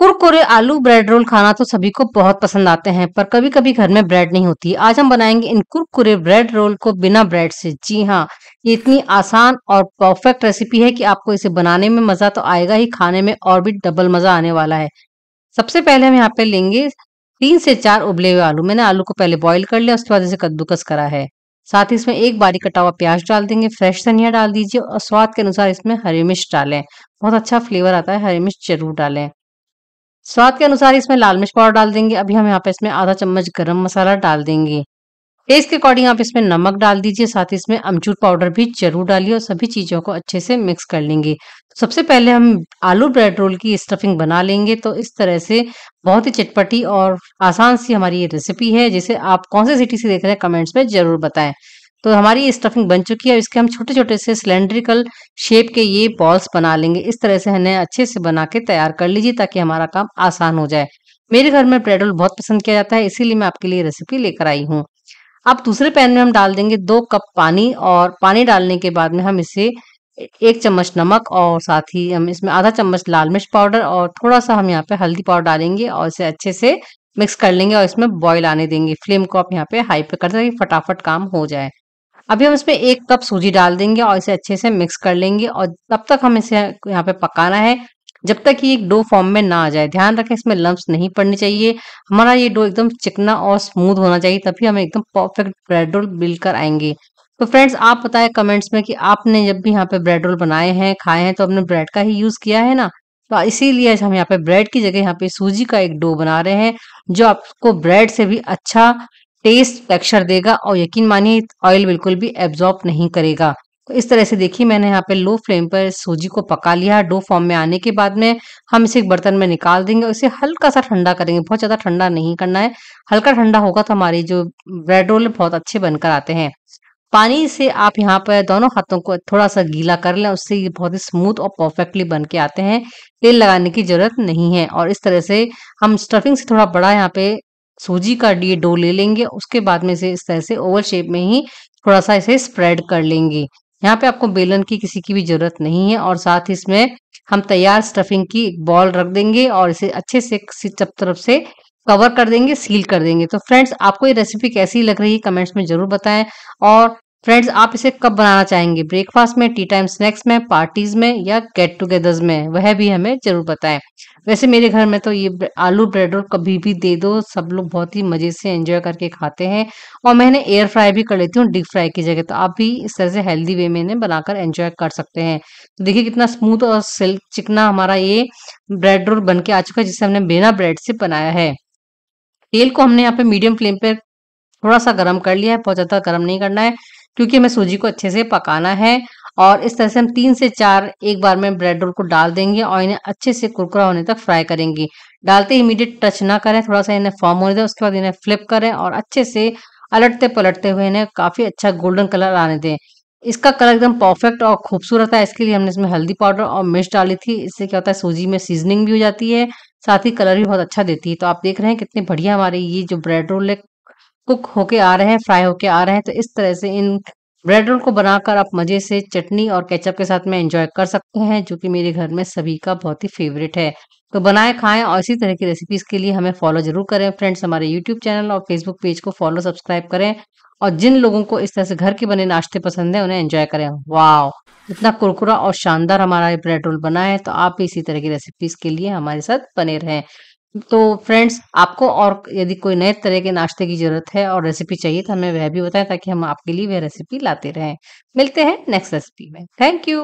कुरकुरे आलू bread roll खाना तो सभी को बहुत पसंद आते हैं पर कभी कभी घर में ब्रेड नहीं होती आज हम बनाएंगे इन कुरकुरे ब्रेड रोल को बिना ब्रेड से जी हाँ ये इतनी आसान और परफेक्ट रेसिपी है कि आपको इसे बनाने में मजा तो आएगा ही खाने में और भी डबल मजा आने वाला है सबसे पहले हम यहाँ पे लेंगे तीन से चार उबले हुए आलू मैंने आलू को पहले बॉइल कर लिया उसके बाद इसे कद्दूकस करा है साथ ही इसमें एक बारी कटा हुआ प्याज डाल देंगे फ्रेश धनिया डाल दीजिए और स्वाद के अनुसार इसमें हरी मिर्च डालें बहुत अच्छा फ्लेवर आता है हरी मिर्च जरूर डालें स्वाद के अनुसार इसमें लाल मिर्च पाउडर डाल देंगे अभी हम यहाँ पे इसमें आधा चम्मच गरम मसाला डाल देंगे टेस्ट के अकॉर्डिंग आप इसमें नमक डाल दीजिए साथ ही इसमें अमचूर पाउडर भी जरूर डालिए और सभी चीज़ों को अच्छे से मिक्स कर लेंगे तो सबसे पहले हम आलू ब्रेड रोल की स्टफिंग बना लेंगे तो इस तरह से बहुत ही चटपटी और आसान सी हमारी ये रेसिपी है जिसे आप कौन से सिटी से देख रहे हैं कमेंट्स में ज़रूर बताएं तो हमारी ये स्टफिंग बन चुकी है इसके हम छोटे छोटे से सिलेंड्रिकल शेप के ये बॉल्स बना लेंगे इस तरह से हमने अच्छे से बना के तैयार कर लीजिए ताकि हमारा काम आसान हो जाए मेरे घर में ब्रेड रोल बहुत पसंद किया जाता है इसीलिए मैं आपके लिए रेसिपी लेकर आई हूँ अब दूसरे पैन में हम डाल देंगे दो कप पानी और पानी डालने के बाद में हम इसे एक चम्मच नमक और साथ ही हम इसमें आधा चम्मच लाल मिर्च पाउडर और थोड़ा सा हम यहाँ पे हल्दी पाउडर डालेंगे और इसे अच्छे से मिक्स कर लेंगे और इसमें बॉईल आने देंगे फ्लेम को आप यहाँ पे हाई पे कर देंगे फटाफट काम हो जाए अभी हम इसमें एक कप सूजी डाल देंगे और इसे अच्छे से मिक्स कर लेंगे और तब तक हम इसे यहाँ पे पकाना है जब तक ये एक डो फॉर्म में ना आ जाए ध्यान रखें इसमें लम्ब नहीं पड़ने चाहिए हमारा ये डो एकदम चिकना और स्मूथ होना चाहिए तभी हम एकदम परफेक्ट ब्रेड रोल मिलकर कर आएंगे तो फ्रेंड्स आप बताएं कमेंट्स में कि आपने जब भी यहाँ पे ब्रेड रोल बनाए हैं खाए हैं तो आपने ब्रेड का ही यूज किया है ना तो इसीलिए हम यहाँ पे ब्रेड की जगह यहाँ पे सूजी का एक डो बना रहे हैं जो आपको ब्रेड से भी अच्छा टेस्ट टेक्सचर देगा और यकीन मानिए ऑयल बिल्कुल भी एब्जॉर्ब नहीं करेगा तो इस तरह से देखिए मैंने यहाँ पे लो फ्लेम पर सूजी को पका लिया डो फॉर्म में आने के बाद में हम इसे एक बर्तन में निकाल देंगे और इसे हल्का सा ठंडा करेंगे बहुत ज़्यादा ठंडा नहीं करना है हल्का ठंडा होगा तो हमारे जो ब्रेड रोल बहुत अच्छे बनकर आते हैं पानी से आप यहाँ पर दोनों हाथों को थोड़ा सा गीला कर लें उससे ये बहुत ही स्मूथ और परफेक्टली बन के आते हैं तेल लगाने की जरूरत नहीं है और इस तरह से हम स्टफिंग से थोड़ा बड़ा यहाँ पे सूजी का ये डो ले लेंगे उसके बाद में से इस तरह से ओवल शेप में ही थोड़ा सा इसे स्प्रेड कर लेंगे यहाँ पे आपको बेलन की किसी की भी जरूरत नहीं है और साथ ही इसमें हम तैयार स्टफिंग की एक बॉल रख देंगे और इसे अच्छे से सब तरफ से कवर कर देंगे सील कर देंगे तो फ्रेंड्स आपको ये रेसिपी कैसी लग रही है कमेंट्स में जरूर बताएं और फ्रेंड्स आप इसे कब बनाना चाहेंगे ब्रेकफास्ट में टी टाइम स्नैक्स में पार्टीज में या गेट टुगेदर्स में वह भी हमें जरूर बताएं वैसे मेरे घर में तो ये आलू ब्रेड रोल कभी भी दे दो सब लोग बहुत ही मजे से एंजॉय करके खाते हैं और मैंने एयर फ्राई भी कर लेती हूँ डीप फ्राई की जगह तो आप भी इस तरह से हेल्दी वे में बनाकर एंजॉय कर सकते हैं तो देखिए कितना स्मूथ और सिल्क चिकना हमारा ये ब्रेड रोल बन के आ चुका है जिसे हमने बिना ब्रेड से बनाया है तेल को हमने यहाँ पे मीडियम फ्लेम पर थोड़ा सा गर्म कर लिया है बहुत ज़्यादा गर्म नहीं करना है क्योंकि हमें सूजी को अच्छे से पकाना है और इस तरह से हम तीन से चार एक बार में ब्रेड रोल को डाल देंगे और इन्हें अच्छे से कुरकुरा होने तक फ्राई करेंगे डालते ही इमीडिएट टच ना करें थोड़ा सा इन्हें फॉर्म होने दें उसके बाद इन्हें फ्लिप करें और अच्छे से अलटते पलटते हुए इन्हें काफ़ी अच्छा गोल्डन कलर आने दें इसका कलर एकदम परफेक्ट और खूबसूरत है इसके लिए हमने इसमें हल्दी पाउडर और मिर्च डाली थी इससे क्या होता है सूजी में सीजनिंग भी हो जाती है साथ ही कलर भी बहुत अच्छा देती है तो आप देख रहे हैं कितने बढ़िया हमारे ये जो ब्रेड रोल है कुक होके आ रहे हैं फ्राई होके आ रहे हैं तो इस तरह से इन ब्रेड रोल को बनाकर आप मज़े से चटनी और केचप के साथ में एंजॉय कर सकते हैं जो कि मेरे घर में सभी का बहुत ही फेवरेट है तो बनाए खाएं और इसी तरह की रेसिपीज़ के लिए हमें फॉलो जरूर करें फ्रेंड्स हमारे यूट्यूब चैनल और फेसबुक पेज को फॉलो सब्सक्राइब करें और जिन लोगों को इस तरह से घर के बने नाश्ते पसंद है उन्हें एंजॉय करें वाह इतना कुरकुरा और शानदार हमारा ब्रेड रोल बना है तो आप इसी तरह की रेसिपीज़ के लिए हमारे साथ बने रहें तो फ्रेंड्स आपको और यदि कोई नए तरह के नाश्ते की जरूरत है और रेसिपी चाहिए तो हमें वह भी बताएं ताकि हम आपके लिए वह रेसिपी लाते रहें मिलते हैं नेक्स्ट रेसिपी में थैंक यू